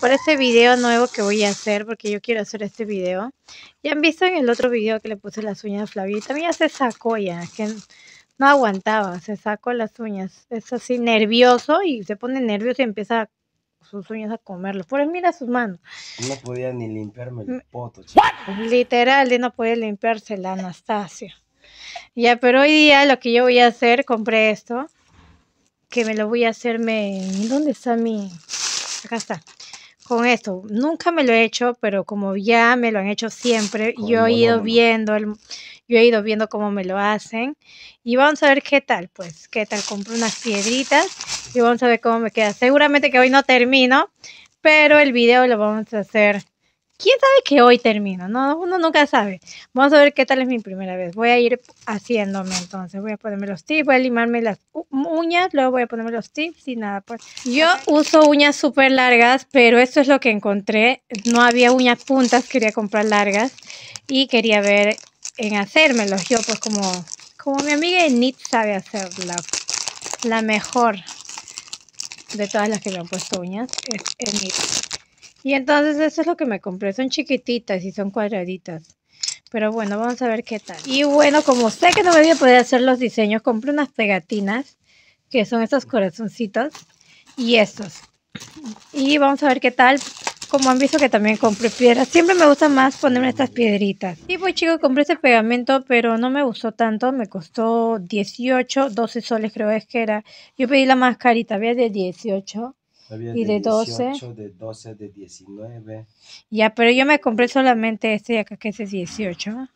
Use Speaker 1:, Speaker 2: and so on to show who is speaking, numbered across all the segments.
Speaker 1: por este video nuevo que voy a hacer porque yo quiero hacer este video. Ya han visto en el otro video que le puse las uñas a Flavio y también se sacó ya, que no aguantaba, se sacó las uñas. Es así nervioso y se pone nervioso y empieza sus uñas a comerlo, Por mira sus manos. No podía ni limpiarme el mm. poto. Literal, no puede limpiarse la Anastasia. Ya, pero hoy día lo que yo voy a hacer, compré esto. Que me lo voy a hacer, ¿Dónde está mi...? Acá está con esto. Nunca me lo he hecho, pero como ya me lo han hecho siempre, yo he ido viendo, el, yo he ido viendo cómo me lo hacen y vamos a ver qué tal, pues, qué tal. compré unas piedritas y vamos a ver cómo me queda. Seguramente que hoy no termino, pero el video lo vamos a hacer quién sabe que hoy termino, ¿no? Uno nunca sabe. Vamos a ver qué tal es mi primera vez. Voy a ir haciéndome entonces. Voy a ponerme los tips, voy a limarme las uñas, luego voy a ponerme los tips y nada. Pues. Yo uso uñas súper largas, pero esto es lo que encontré. No había uñas puntas, quería comprar largas y quería ver en hacérmelos. Yo pues como, como mi amiga Enid sabe hacerla, la mejor de todas las que me han puesto uñas es Enid. Y entonces eso es lo que me compré. Son chiquititas y son cuadraditas. Pero bueno, vamos a ver qué tal. Y bueno, como sé que no me voy a poder hacer los diseños, compré unas pegatinas, que son estos corazoncitos y estos. Y vamos a ver qué tal. Como han visto que también compré piedras. Siempre me gusta más ponerme estas piedritas. Y pues chicos, compré este pegamento, pero no me gustó tanto. Me costó 18, 12 soles creo es que era. Yo pedí la más carita, había de 18 y de, 12. de 12, de 19. Ya, pero yo me compré solamente este de acá, que es de 18.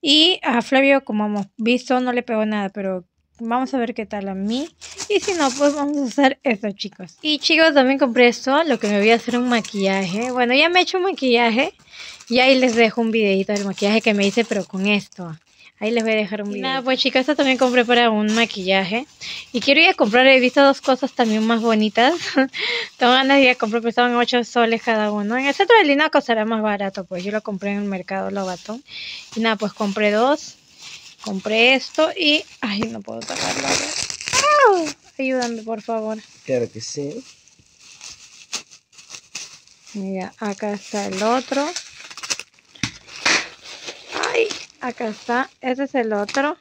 Speaker 1: Y a Flavio, como hemos visto, no le pegó nada, pero vamos a ver qué tal a mí. Y si no, pues vamos a usar esto, chicos. Y chicos, también compré esto, lo que me voy a hacer un maquillaje. Bueno, ya me he hecho un maquillaje y ahí les dejo un videito del maquillaje que me hice, pero con esto. Ahí les voy a dejar un video. Nada, pues chicas, esta también compré para un maquillaje. Y quiero ir a comprar, he visto dos cosas también más bonitas. Tengo ganas de ir a comprar, estaban 8 soles cada uno. En el centro de costará más barato, pues yo lo compré en el mercado Lobatón. Y nada, pues compré dos. Compré esto y... Ay, no puedo taparlo. ¡Ah! Ayúdame, por favor. Claro que sí. Mira, acá está el otro. Acá está. Este es el otro.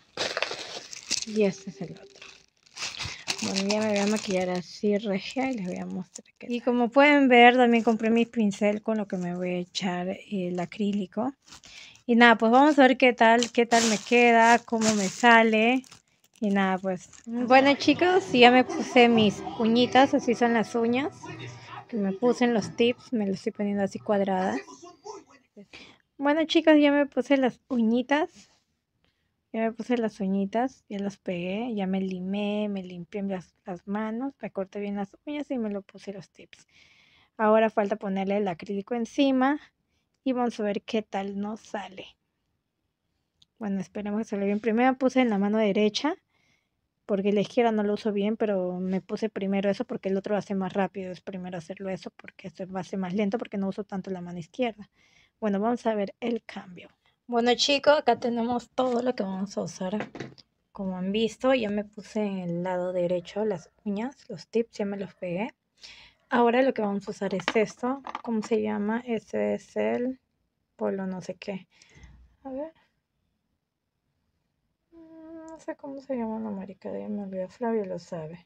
Speaker 1: Y este es el otro. Bueno, ya me voy a maquillar así regia y les voy a mostrar. y como pueden ver, también compré mi pincel con lo que me voy a echar el acrílico. Y nada, pues vamos a ver qué tal, qué tal me queda, cómo me sale. Y nada, pues. Bueno, chicos, ya me puse mis uñitas, así son las uñas. Que me puse en los tips, me lo estoy poniendo así cuadradas. Bueno, chicas, ya me puse las uñitas. Ya me puse las uñitas, ya las pegué, ya me limé, me limpié las, manos, me corté bien las uñas y me lo puse los tips. Ahora falta ponerle el acrílico encima y vamos a ver qué tal nos sale. Bueno, esperemos que salga bien. Primero puse en la mano derecha, porque la izquierda no lo uso bien, pero me puse primero eso porque el otro hace más rápido. Es primero hacerlo eso porque esto va a ser más lento porque no uso tanto la mano izquierda. Bueno, vamos a ver el cambio. Bueno chicos, acá tenemos todo lo que vamos a usar. Como han visto, ya me puse en el lado derecho las uñas, los tips, ya me los pegué. Ahora lo que vamos a usar es esto. ¿Cómo se llama? Ese es el polo no sé qué. A ver. Mm, no sé cómo se llama la marica, ya me olvidó. Flavio lo sabe.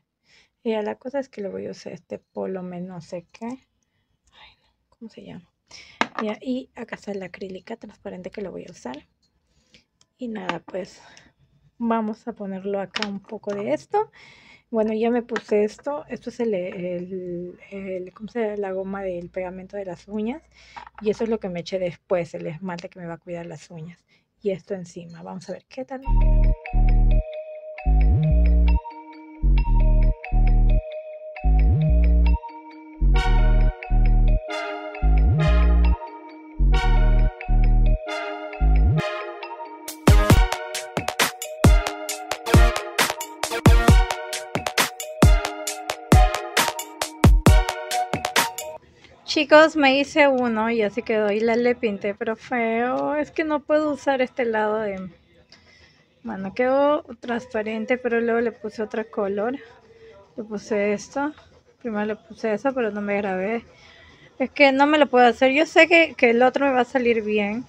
Speaker 1: Y ya la cosa es que le voy a usar este polo me no sé qué. Ay, no. ¿Cómo se llama? y acá está la acrílica transparente que lo voy a usar. Y nada, pues vamos a ponerlo acá un poco de esto. Bueno, ya me puse esto. Esto es el, la goma del pegamento de las uñas. Y eso es lo que me eché después, el esmalte que me va a cuidar las uñas. Y esto encima. Vamos a ver qué tal. Chicos, me hice uno y así quedó. Y la le pinté, pero feo. Oh, es que no puedo usar este lado de... Bueno, quedó transparente, pero luego le puse otro color. Le puse esto. Primero le puse eso, pero no me grabé. Es que no me lo puedo hacer. Yo sé que, el otro me va a salir bien.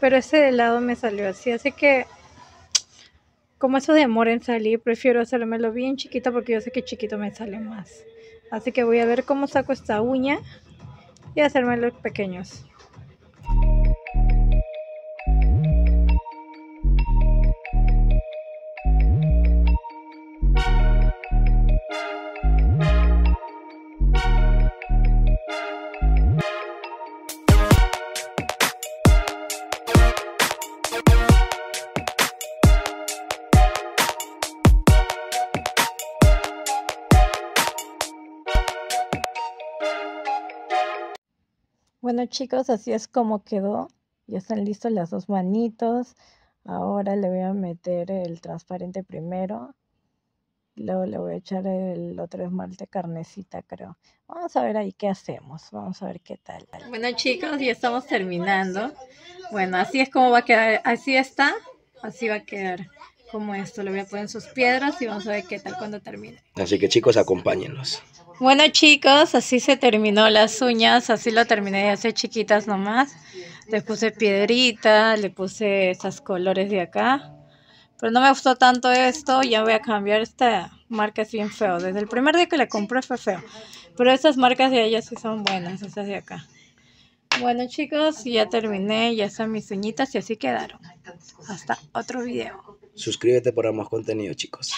Speaker 1: Pero ese de lado me salió así. Así que como eso demora en salir, prefiero hacérmelo bien chiquito porque yo sé que chiquito me sale más. Así que voy a ver cómo saco esta uña y hacerme los pequeños. Bueno chicos, así es como quedó. Ya están listos las dos manitos. Ahora le voy a meter el transparente primero. Luego le voy a echar el otro esmalte carnecita, creo. Vamos a ver ahí qué hacemos. Vamos a ver qué tal. Bueno chicos, ya estamos terminando. Bueno, así es como va a quedar. Así está. Así va a quedar como esto. Le voy a poner sus piedras y vamos a ver qué tal cuando termine. Así que chicos, acompáñenos. Bueno chicos, así se terminó las uñas, así lo terminé de hacer chiquitas nomás. Le puse piedrita, le puse esos colores de acá. Pero no me gustó tanto esto, ya voy a cambiar esta marca es bien feo. Desde el primer día que la compré fue feo. Pero estas marcas de ellas sí son buenas, esas de acá. Bueno chicos, ya terminé, ya están mis uñitas y así quedaron. Hasta otro video. Suscríbete para más contenido chicos.